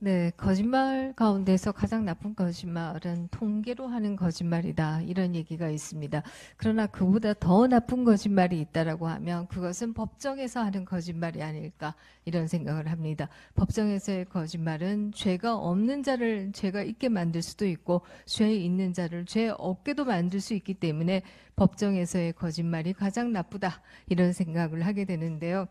네, 거짓말 가운데서 가장 나쁜 거짓말은 통계로 하는 거짓말이다. 이런 얘기가 있습니다. 그러나 그보다 더 나쁜 거짓말이 있다라고 하면 그것은 법정에서 하는 거짓말이 아닐까 이런 생각을 합니다. 법정에서의 거짓말은 죄가 없는 자를 죄가 있게 만들 수도 있고 죄 있는 자를 죄 없게도 만들 수 있기 때문에 법정에서의 거짓말이 가장 나쁘다. 이런 생각을 하게 되는데요.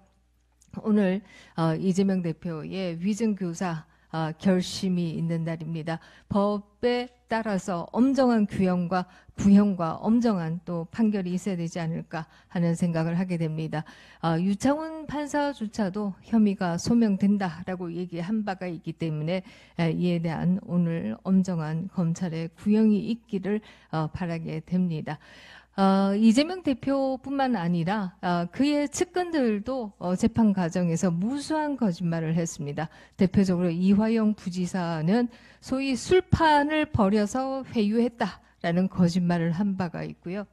오늘 어, 이재명 대표의 위증 교사 아, 결심이 있는 날입니다. 법에 따라서 엄정한 규형과 구형과 엄정한 또 판결이 있어야 되지 않을까 하는 생각을 하게 됩니다. 아, 유창훈 판사조차도 혐의가 소명된다라고 얘기한 바가 있기 때문에 이에 대한 오늘 엄정한 검찰의 구형이 있기를 어, 바라게 됩니다. 어, 이재명 대표뿐만 아니라 어, 그의 측근들도 어, 재판 과정에서 무수한 거짓말을 했습니다. 대표적으로 이화영 부지사는 소위 술판을 벌여서 회유했다라는 거짓말을 한 바가 있고요.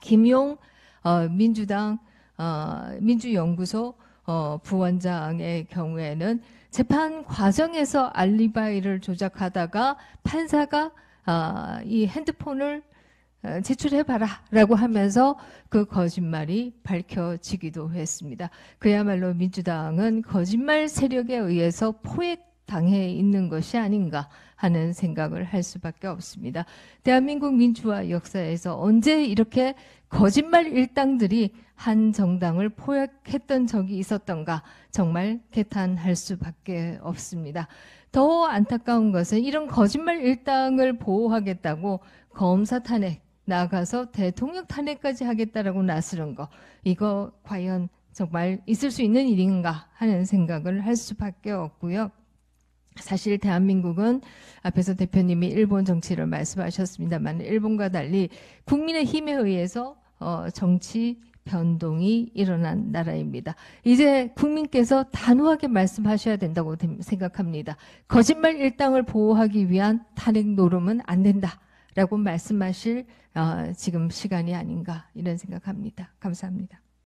김용 어, 민주당 어, 민주연구소 어, 부원장의 경우에는 재판 과정에서 알리바이를 조작하다가 판사가 어, 이 핸드폰을 어, 제출해봐라 라고 하면서 그 거짓말이 밝혀지기도 했습니다. 그야말로 민주당은 거짓말 세력에 의해서 포획당해 있는 것이 아닌가 하는 생각을 할 수밖에 없습니다. 대한민국 민주화 역사에서 언제 이렇게 거짓말 일당들이 한 정당을 포획했던 적이 있었던가 정말 개탄할 수밖에 없습니다. 더 안타까운 것은 이런 거짓말 일당을 보호하겠다고 검사 탄핵 나아가서 대통령 탄핵까지 하겠다라고 나서는 거 이거 과연 정말 있을 수 있는 일인가 하는 생각을 할 수밖에 없고요. 사실 대한민국은 앞에서 대표님이 일본 정치를 말씀하셨습니다만 일본과 달리 국민의 힘에 의해서 어, 정치 변동이 일어난 나라입니다. 이제 국민께서 단호하게 말씀하셔야 된다고 생각합니다. 거짓말 일당을 보호하기 위한 탄핵 노름은 안 된다. 라고 말씀하실 어, 지금 시간이 아닌가 이런 생각합니다. 감사합니다.